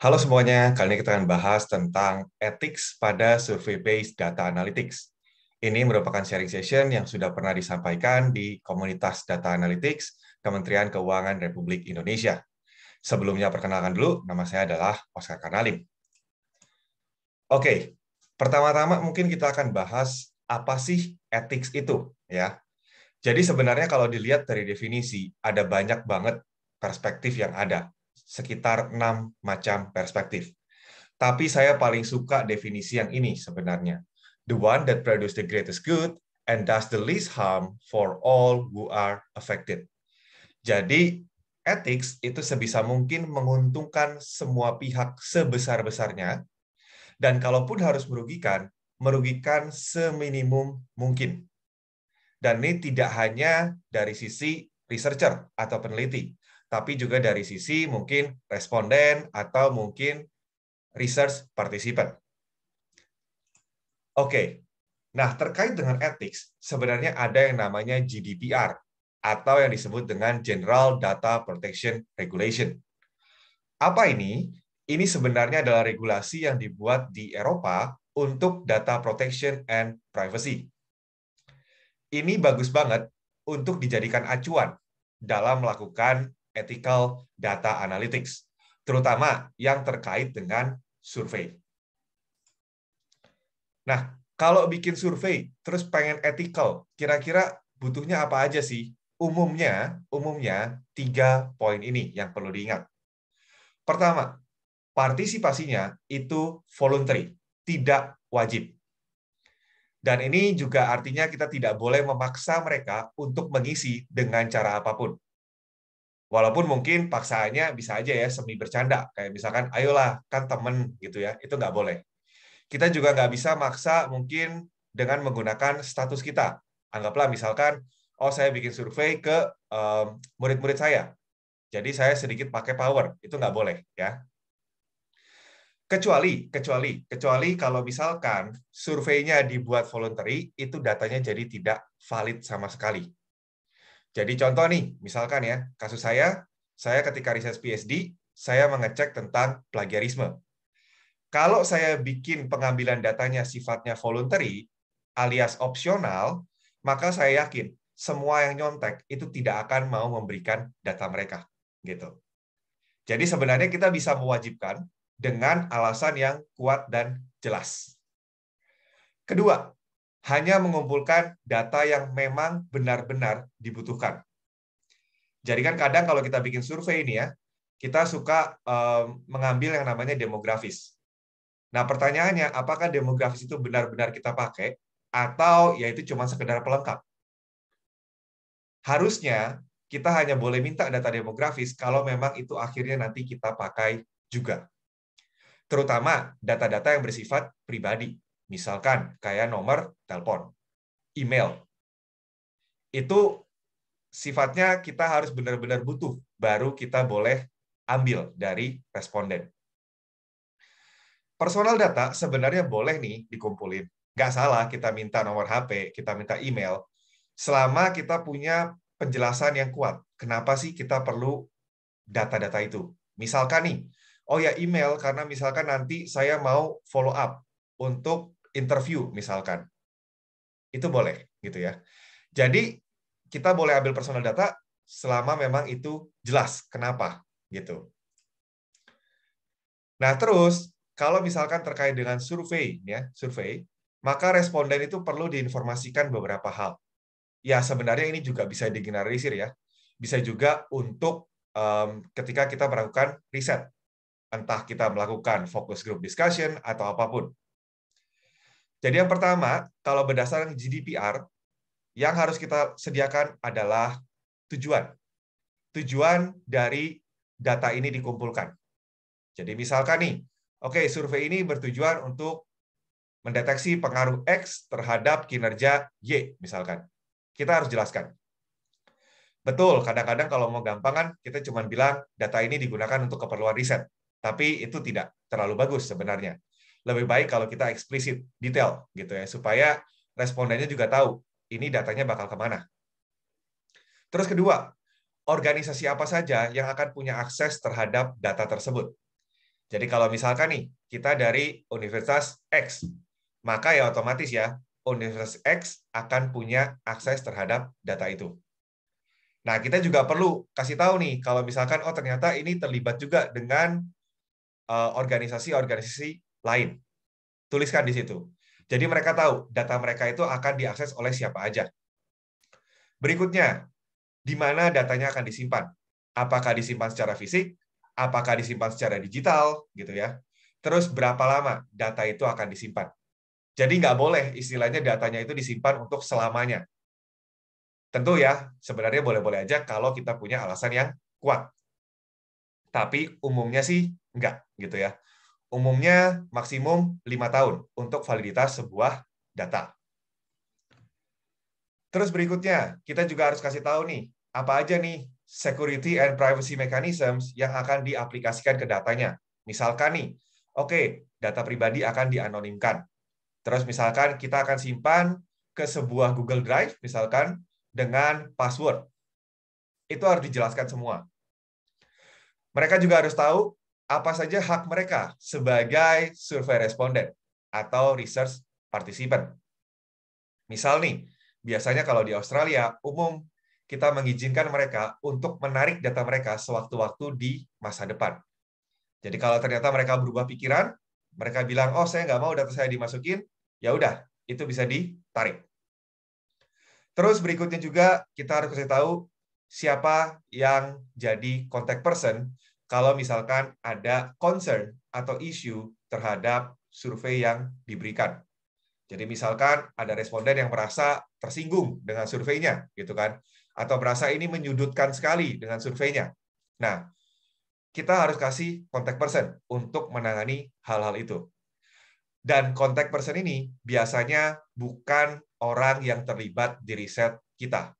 Halo semuanya, kali ini kita akan bahas tentang ethics pada survey-based data analytics. Ini merupakan sharing session yang sudah pernah disampaikan di komunitas data analytics Kementerian Keuangan Republik Indonesia. Sebelumnya perkenalkan dulu, nama saya adalah Oscar Kanalim. Oke, pertama-tama mungkin kita akan bahas apa sih ethics itu ya. Jadi sebenarnya kalau dilihat dari definisi, ada banyak banget perspektif yang ada sekitar enam macam perspektif. Tapi saya paling suka definisi yang ini sebenarnya. The one that produces the greatest good and does the least harm for all who are affected. Jadi, ethics itu sebisa mungkin menguntungkan semua pihak sebesar-besarnya, dan kalaupun harus merugikan, merugikan seminimum mungkin. Dan ini tidak hanya dari sisi researcher atau peneliti, tapi juga dari sisi mungkin responden atau mungkin research participant. Oke, nah terkait dengan ethics, sebenarnya ada yang namanya GDPR atau yang disebut dengan General Data Protection Regulation. Apa ini? Ini sebenarnya adalah regulasi yang dibuat di Eropa untuk data protection and privacy. Ini bagus banget untuk dijadikan acuan dalam melakukan ethical data analytics, terutama yang terkait dengan survei. Nah, kalau bikin survei, terus pengen ethical, kira-kira butuhnya apa aja sih? Umumnya, umumnya tiga poin ini yang perlu diingat. Pertama, partisipasinya itu voluntary, tidak wajib. Dan ini juga artinya kita tidak boleh memaksa mereka untuk mengisi dengan cara apapun. Walaupun mungkin paksaannya bisa aja ya semi bercanda, kayak misalkan ayolah kan temen gitu ya, itu nggak boleh. Kita juga nggak bisa maksa mungkin dengan menggunakan status kita. Anggaplah misalkan, oh saya bikin survei ke murid murid-murid saya, jadi saya sedikit pakai power, itu nggak boleh ya kecuali kecuali kecuali kalau misalkan surveinya dibuat voluntary itu datanya jadi tidak valid sama sekali jadi contoh nih, misalkan ya, kasus saya, saya ketika riset PhD saya mengecek tentang plagiarisme. Kalau saya bikin pengambilan datanya sifatnya voluntary alias opsional, maka saya yakin semua yang nyontek itu tidak akan mau memberikan data mereka, gitu. Jadi sebenarnya kita bisa mewajibkan dengan alasan yang kuat dan jelas. Kedua, hanya mengumpulkan data yang memang benar-benar dibutuhkan. Jadi kan kadang kalau kita bikin survei ini ya, kita suka eh, mengambil yang namanya demografis. Nah pertanyaannya, apakah demografis itu benar-benar kita pakai atau ya itu cuma sekedar pelengkap? Harusnya kita hanya boleh minta data demografis kalau memang itu akhirnya nanti kita pakai juga. Terutama data-data yang bersifat pribadi Misalkan kayak nomor telepon, email. Itu sifatnya kita harus benar-benar butuh, baru kita boleh ambil dari responden. Personal data sebenarnya boleh nih dikumpulin. Nggak salah kita minta nomor HP, kita minta email, selama kita punya penjelasan yang kuat. Kenapa sih kita perlu data-data itu? Misalkan nih, oh ya email karena misalkan nanti saya mau follow up untuk interview misalkan. Itu boleh gitu ya. Jadi kita boleh ambil personal data selama memang itu jelas kenapa gitu. Nah, terus kalau misalkan terkait dengan survei ya, survei, maka responden itu perlu diinformasikan beberapa hal. Ya, sebenarnya ini juga bisa digeneralisir ya. Bisa juga untuk um, ketika kita melakukan riset, entah kita melakukan focus group discussion atau apapun jadi yang pertama, kalau berdasarkan GDPR, yang harus kita sediakan adalah tujuan. Tujuan dari data ini dikumpulkan. Jadi misalkan nih, oke okay, survei ini bertujuan untuk mendeteksi pengaruh X terhadap kinerja Y misalkan. Kita harus jelaskan. Betul, kadang-kadang kalau mau gampang kan kita cuma bilang data ini digunakan untuk keperluan riset. Tapi itu tidak terlalu bagus sebenarnya lebih baik kalau kita eksplisit, detail gitu ya, supaya respondennya juga tahu ini datanya bakal kemana. Terus kedua, organisasi apa saja yang akan punya akses terhadap data tersebut. Jadi kalau misalkan nih, kita dari Universitas X, maka ya otomatis ya, Universitas X akan punya akses terhadap data itu. Nah, kita juga perlu kasih tahu nih, kalau misalkan, oh ternyata ini terlibat juga dengan eh, organisasi-organisasi lain. Tuliskan di situ. Jadi mereka tahu data mereka itu akan diakses oleh siapa aja. Berikutnya, di mana datanya akan disimpan? Apakah disimpan secara fisik? Apakah disimpan secara digital? Gitu ya. Terus berapa lama data itu akan disimpan? Jadi nggak boleh istilahnya datanya itu disimpan untuk selamanya. Tentu ya, sebenarnya boleh-boleh aja kalau kita punya alasan yang kuat. Tapi umumnya sih nggak gitu ya umumnya maksimum lima tahun untuk validitas sebuah data. Terus berikutnya, kita juga harus kasih tahu nih, apa aja nih security and privacy mechanisms yang akan diaplikasikan ke datanya. Misalkan nih, oke, okay, data pribadi akan dianonimkan. Terus misalkan kita akan simpan ke sebuah Google Drive, misalkan dengan password. Itu harus dijelaskan semua. Mereka juga harus tahu apa saja hak mereka sebagai survei responden atau research participant. Misal nih, biasanya kalau di Australia umum kita mengizinkan mereka untuk menarik data mereka sewaktu-waktu di masa depan. Jadi kalau ternyata mereka berubah pikiran, mereka bilang, oh saya nggak mau data saya dimasukin, ya udah, itu bisa ditarik. Terus berikutnya juga kita harus kasih tahu siapa yang jadi contact person kalau misalkan ada concern atau issue terhadap survei yang diberikan. Jadi misalkan ada responden yang merasa tersinggung dengan surveinya, gitu kan? Atau merasa ini menyudutkan sekali dengan surveinya. Nah, kita harus kasih kontak person untuk menangani hal-hal itu. Dan kontak person ini biasanya bukan orang yang terlibat di riset kita.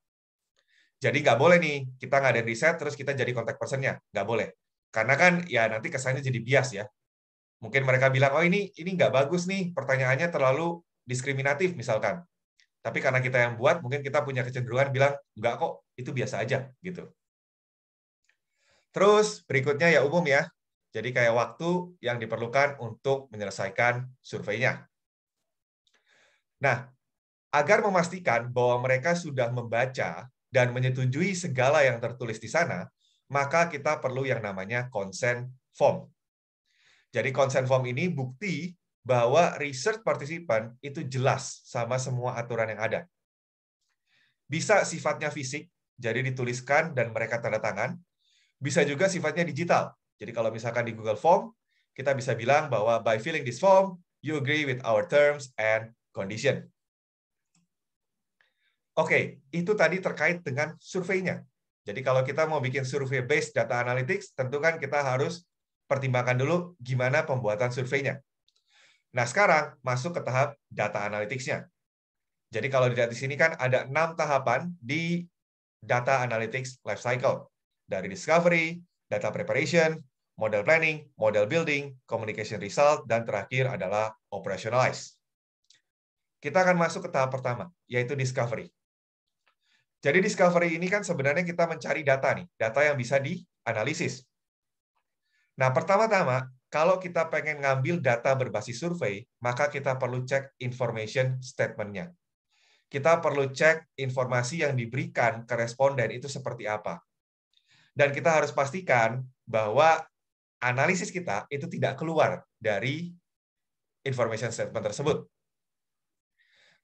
Jadi nggak boleh nih, kita nggak ada riset, terus kita jadi kontak personnya. Nggak boleh. Karena kan ya nanti kesannya jadi bias ya. Mungkin mereka bilang, oh ini ini nggak bagus nih, pertanyaannya terlalu diskriminatif misalkan. Tapi karena kita yang buat, mungkin kita punya kecenderungan bilang, nggak kok, itu biasa aja gitu. Terus berikutnya ya umum ya. Jadi kayak waktu yang diperlukan untuk menyelesaikan surveinya. Nah, agar memastikan bahwa mereka sudah membaca dan menyetujui segala yang tertulis di sana, maka kita perlu yang namanya consent form. Jadi consent form ini bukti bahwa research partisipan itu jelas sama semua aturan yang ada. Bisa sifatnya fisik, jadi dituliskan dan mereka tanda tangan. Bisa juga sifatnya digital. Jadi kalau misalkan di Google Form, kita bisa bilang bahwa by filling this form, you agree with our terms and condition. Oke, itu tadi terkait dengan surveinya. Jadi kalau kita mau bikin survei based data analytics, tentu kan kita harus pertimbangkan dulu gimana pembuatan surveinya. Nah, sekarang masuk ke tahap data analyticsnya. Jadi kalau dilihat di sini kan ada enam tahapan di data analytics lifecycle. Dari discovery, data preparation, model planning, model building, communication result, dan terakhir adalah operationalize. Kita akan masuk ke tahap pertama, yaitu discovery. Jadi discovery ini kan sebenarnya kita mencari data nih, data yang bisa dianalisis. Nah, pertama-tama kalau kita pengen ngambil data berbasis survei, maka kita perlu cek information statement-nya. Kita perlu cek informasi yang diberikan ke responden itu seperti apa. Dan kita harus pastikan bahwa analisis kita itu tidak keluar dari information statement tersebut.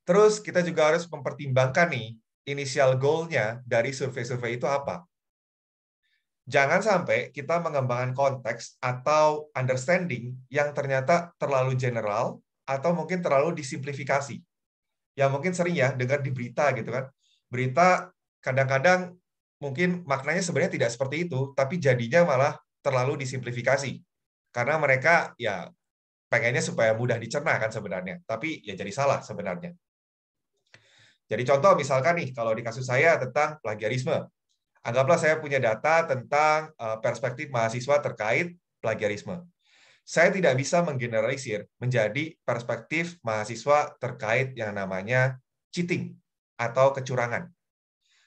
Terus kita juga harus mempertimbangkan nih inisial goal-nya dari survei-survei itu apa. Jangan sampai kita mengembangkan konteks atau understanding yang ternyata terlalu general atau mungkin terlalu disimplifikasi. Ya mungkin sering ya dengar di berita gitu kan. Berita kadang-kadang mungkin maknanya sebenarnya tidak seperti itu, tapi jadinya malah terlalu disimplifikasi. Karena mereka ya pengennya supaya mudah dicerna kan sebenarnya, tapi ya jadi salah sebenarnya. Jadi contoh misalkan nih, kalau di kasus saya tentang plagiarisme. Anggaplah saya punya data tentang eh, perspektif mahasiswa terkait plagiarisme. Saya tidak bisa menggeneralisir menjadi perspektif mahasiswa terkait yang namanya cheating atau kecurangan.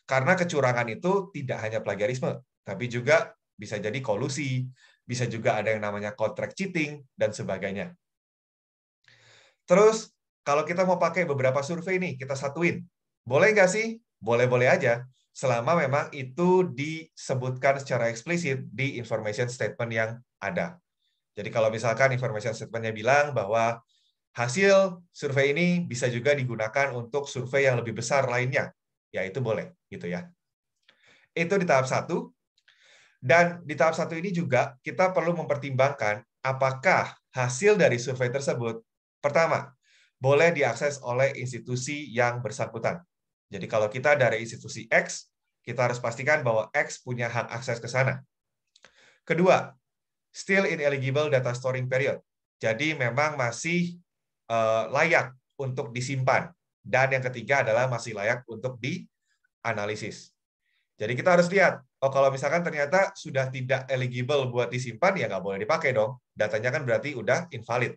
Karena kecurangan itu tidak hanya plagiarisme, tapi juga bisa jadi kolusi, bisa juga ada yang namanya contract cheating, dan sebagainya. Terus kalau kita mau pakai beberapa survei nih, kita satuin. Boleh nggak sih? Boleh-boleh aja. Selama memang itu disebutkan secara eksplisit di information statement yang ada. Jadi kalau misalkan information statementnya bilang bahwa hasil survei ini bisa juga digunakan untuk survei yang lebih besar lainnya, ya itu boleh gitu ya. Itu di tahap satu. Dan di tahap satu ini juga kita perlu mempertimbangkan apakah hasil dari survei tersebut pertama boleh diakses oleh institusi yang bersangkutan. Jadi kalau kita dari institusi X, kita harus pastikan bahwa X punya hak akses ke sana. Kedua, still ineligible data storing period. Jadi memang masih eh, layak untuk disimpan. Dan yang ketiga adalah masih layak untuk dianalisis. Jadi kita harus lihat, oh kalau misalkan ternyata sudah tidak eligible buat disimpan, ya nggak boleh dipakai dong. Datanya kan berarti udah invalid.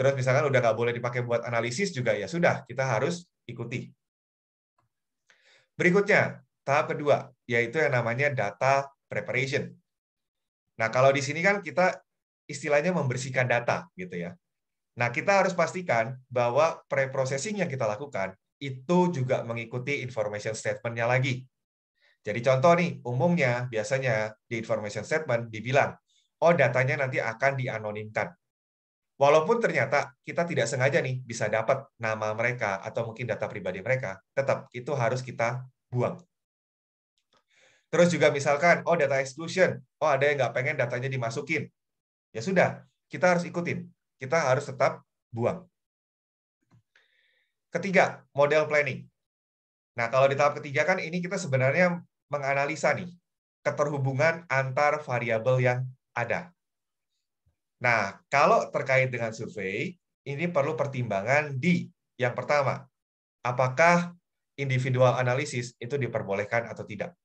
Terus misalkan udah nggak boleh dipakai buat analisis juga ya sudah kita harus ikuti. Berikutnya tahap kedua yaitu yang namanya data preparation. Nah kalau di sini kan kita istilahnya membersihkan data gitu ya. Nah kita harus pastikan bahwa preprocessing yang kita lakukan itu juga mengikuti information statementnya lagi. Jadi contoh nih, umumnya biasanya di information statement dibilang, oh datanya nanti akan dianonimkan. Walaupun ternyata kita tidak sengaja nih bisa dapat nama mereka atau mungkin data pribadi mereka, tetap itu harus kita buang. Terus juga misalkan, oh data exclusion, oh ada yang nggak pengen datanya dimasukin. Ya sudah, kita harus ikutin. Kita harus tetap buang. Ketiga, model planning. Nah, kalau di tahap ketiga kan ini kita sebenarnya menganalisa nih keterhubungan antar variabel yang ada. Nah, kalau terkait dengan survei, ini perlu pertimbangan di yang pertama, apakah individual analisis itu diperbolehkan atau tidak.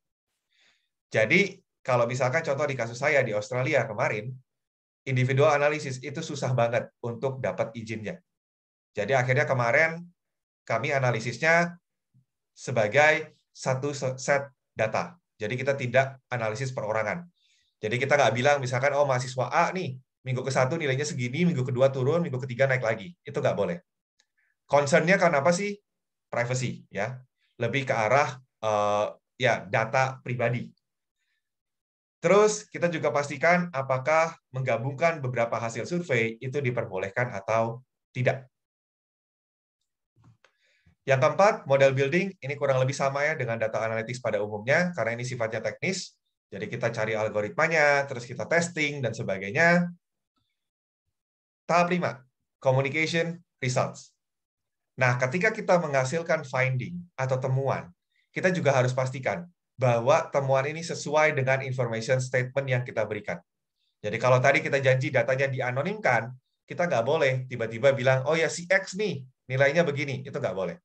Jadi, kalau misalkan contoh di kasus saya di Australia kemarin, individual analisis itu susah banget untuk dapat izinnya. Jadi akhirnya kemarin kami analisisnya sebagai satu set data. Jadi kita tidak analisis perorangan. Jadi kita nggak bilang misalkan oh mahasiswa A nih minggu ke satu nilainya segini, minggu kedua turun, minggu ketiga naik lagi. Itu nggak boleh. Concernnya karena apa sih? Privacy, ya. Lebih ke arah uh, ya data pribadi. Terus kita juga pastikan apakah menggabungkan beberapa hasil survei itu diperbolehkan atau tidak. Yang keempat, model building ini kurang lebih sama ya dengan data analytics pada umumnya karena ini sifatnya teknis. Jadi kita cari algoritmanya, terus kita testing dan sebagainya. Tahap 5, communication results. Nah, ketika kita menghasilkan finding atau temuan, kita juga harus pastikan bahwa temuan ini sesuai dengan information statement yang kita berikan. Jadi kalau tadi kita janji datanya dianonimkan, kita nggak boleh tiba-tiba bilang, oh ya si X nih nilainya begini, itu nggak boleh.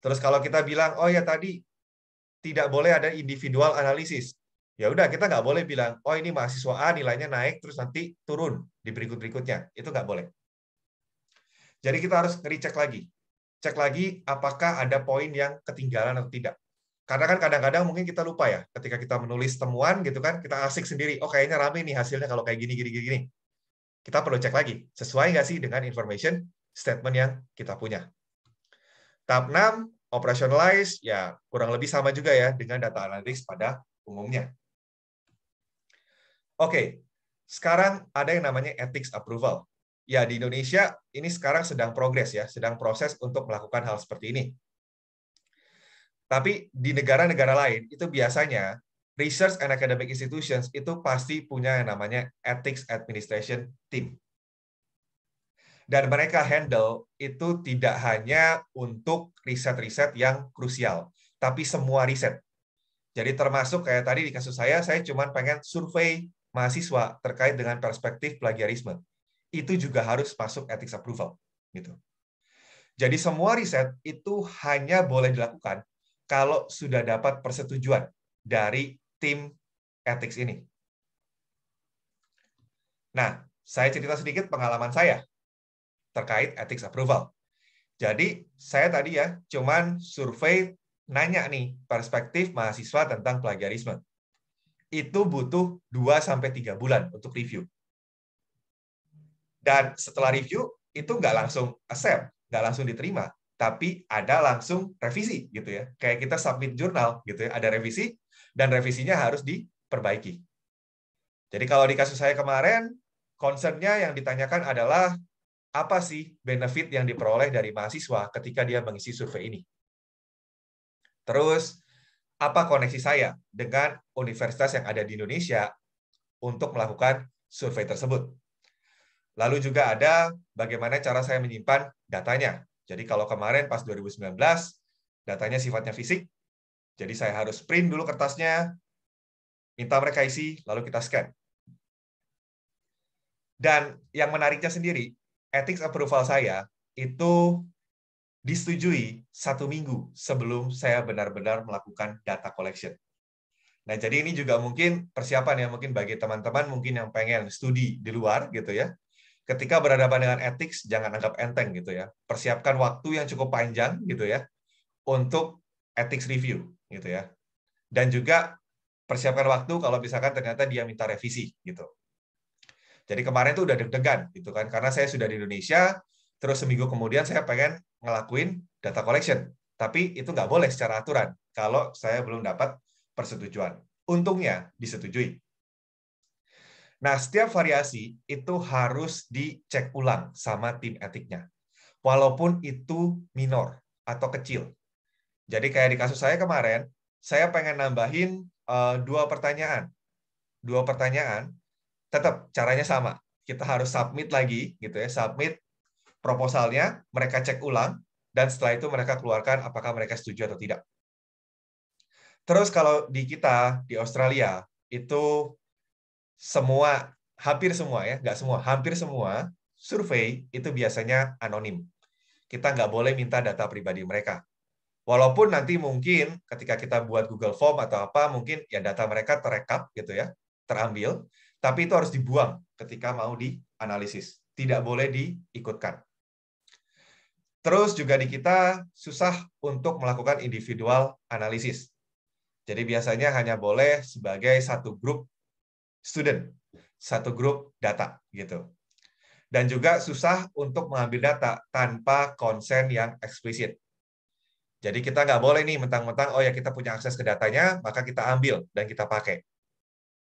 Terus kalau kita bilang, oh ya tadi tidak boleh ada individual analisis, ya udah kita nggak boleh bilang oh ini mahasiswa A nilainya naik terus nanti turun di berikut berikutnya itu nggak boleh jadi kita harus ngecek lagi cek lagi apakah ada poin yang ketinggalan atau tidak karena kan kadang-kadang mungkin kita lupa ya ketika kita menulis temuan gitu kan kita asik sendiri oh kayaknya rame nih hasilnya kalau kayak gini gini gini, gini. kita perlu cek lagi sesuai nggak sih dengan information statement yang kita punya tahap 6 operationalize ya kurang lebih sama juga ya dengan data analytics pada umumnya. Oke, sekarang ada yang namanya ethics approval. Ya, di Indonesia ini sekarang sedang progres ya, sedang proses untuk melakukan hal seperti ini. Tapi di negara-negara lain itu biasanya research and academic institutions itu pasti punya yang namanya ethics administration team. Dan mereka handle itu tidak hanya untuk riset-riset yang krusial, tapi semua riset. Jadi termasuk kayak tadi di kasus saya, saya cuma pengen survei mahasiswa terkait dengan perspektif plagiarisme. Itu juga harus masuk ethics approval. Gitu. Jadi semua riset itu hanya boleh dilakukan kalau sudah dapat persetujuan dari tim ethics ini. Nah, saya cerita sedikit pengalaman saya terkait ethics approval. Jadi, saya tadi ya cuman survei nanya nih perspektif mahasiswa tentang plagiarisme itu butuh 2 sampai 3 bulan untuk review. Dan setelah review itu nggak langsung accept, nggak langsung diterima, tapi ada langsung revisi gitu ya. Kayak kita submit jurnal gitu ya, ada revisi dan revisinya harus diperbaiki. Jadi kalau di kasus saya kemarin, concernnya yang ditanyakan adalah apa sih benefit yang diperoleh dari mahasiswa ketika dia mengisi survei ini. Terus apa koneksi saya dengan universitas yang ada di Indonesia untuk melakukan survei tersebut. Lalu juga ada bagaimana cara saya menyimpan datanya. Jadi kalau kemarin pas 2019, datanya sifatnya fisik, jadi saya harus print dulu kertasnya, minta mereka isi, lalu kita scan. Dan yang menariknya sendiri, ethics approval saya itu disetujui satu minggu sebelum saya benar-benar melakukan data collection. Nah, jadi ini juga mungkin persiapan ya, mungkin bagi teman-teman mungkin yang pengen studi di luar gitu ya. Ketika berhadapan dengan etik, jangan anggap enteng gitu ya. Persiapkan waktu yang cukup panjang gitu ya untuk etik review gitu ya. Dan juga persiapkan waktu kalau misalkan ternyata dia minta revisi gitu. Jadi kemarin itu udah deg-degan gitu kan karena saya sudah di Indonesia, terus seminggu kemudian saya pengen ngelakuin data collection. Tapi itu nggak boleh secara aturan kalau saya belum dapat persetujuan. Untungnya disetujui. Nah, setiap variasi itu harus dicek ulang sama tim etiknya. Walaupun itu minor atau kecil. Jadi kayak di kasus saya kemarin, saya pengen nambahin uh, dua pertanyaan. Dua pertanyaan, tetap caranya sama. Kita harus submit lagi, gitu ya. Submit proposalnya, mereka cek ulang, dan setelah itu mereka keluarkan apakah mereka setuju atau tidak. Terus kalau di kita, di Australia, itu semua, hampir semua ya, nggak semua, hampir semua survei itu biasanya anonim. Kita nggak boleh minta data pribadi mereka. Walaupun nanti mungkin ketika kita buat Google Form atau apa, mungkin ya data mereka terekap gitu ya, terambil, tapi itu harus dibuang ketika mau dianalisis. Tidak boleh diikutkan. Terus juga di kita susah untuk melakukan individual analisis. Jadi biasanya hanya boleh sebagai satu grup student, satu grup data gitu. Dan juga susah untuk mengambil data tanpa konsen yang eksplisit. Jadi kita nggak boleh nih mentang-mentang, oh ya kita punya akses ke datanya, maka kita ambil dan kita pakai.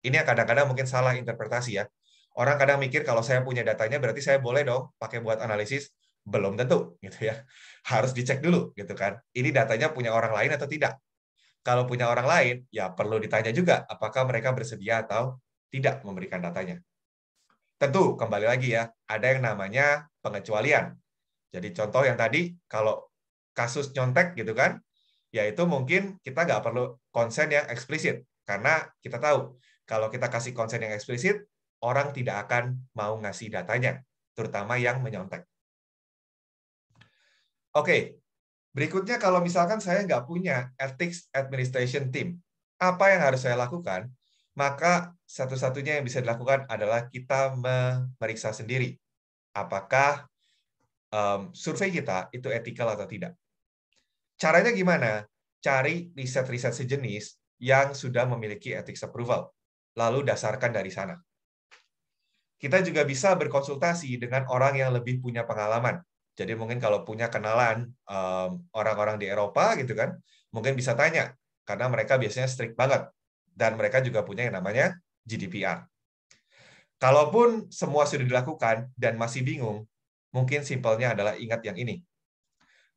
Ini yang kadang-kadang mungkin salah interpretasi ya. Orang kadang mikir kalau saya punya datanya berarti saya boleh dong pakai buat analisis belum tentu gitu ya harus dicek dulu gitu kan ini datanya punya orang lain atau tidak kalau punya orang lain ya perlu ditanya juga apakah mereka bersedia atau tidak memberikan datanya tentu kembali lagi ya ada yang namanya pengecualian jadi contoh yang tadi kalau kasus nyontek gitu kan yaitu mungkin kita nggak perlu konsen yang eksplisit karena kita tahu kalau kita kasih konsen yang eksplisit orang tidak akan mau ngasih datanya terutama yang menyontek Oke, berikutnya kalau misalkan saya nggak punya ethics administration team, apa yang harus saya lakukan? Maka satu-satunya yang bisa dilakukan adalah kita memeriksa sendiri apakah um, survei kita itu etikal atau tidak. Caranya gimana? Cari riset-riset sejenis yang sudah memiliki ethics approval, lalu dasarkan dari sana. Kita juga bisa berkonsultasi dengan orang yang lebih punya pengalaman jadi mungkin kalau punya kenalan orang-orang di Eropa gitu kan, mungkin bisa tanya karena mereka biasanya strict banget dan mereka juga punya yang namanya GDPR. Kalaupun semua sudah dilakukan dan masih bingung, mungkin simpelnya adalah ingat yang ini.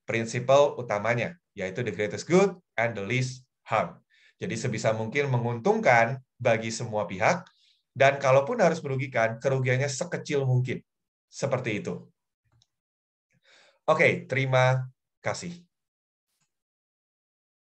Prinsipal utamanya, yaitu the greatest good and the least harm. Jadi sebisa mungkin menguntungkan bagi semua pihak, dan kalaupun harus merugikan, kerugiannya sekecil mungkin. Seperti itu. Oke, terima kasih.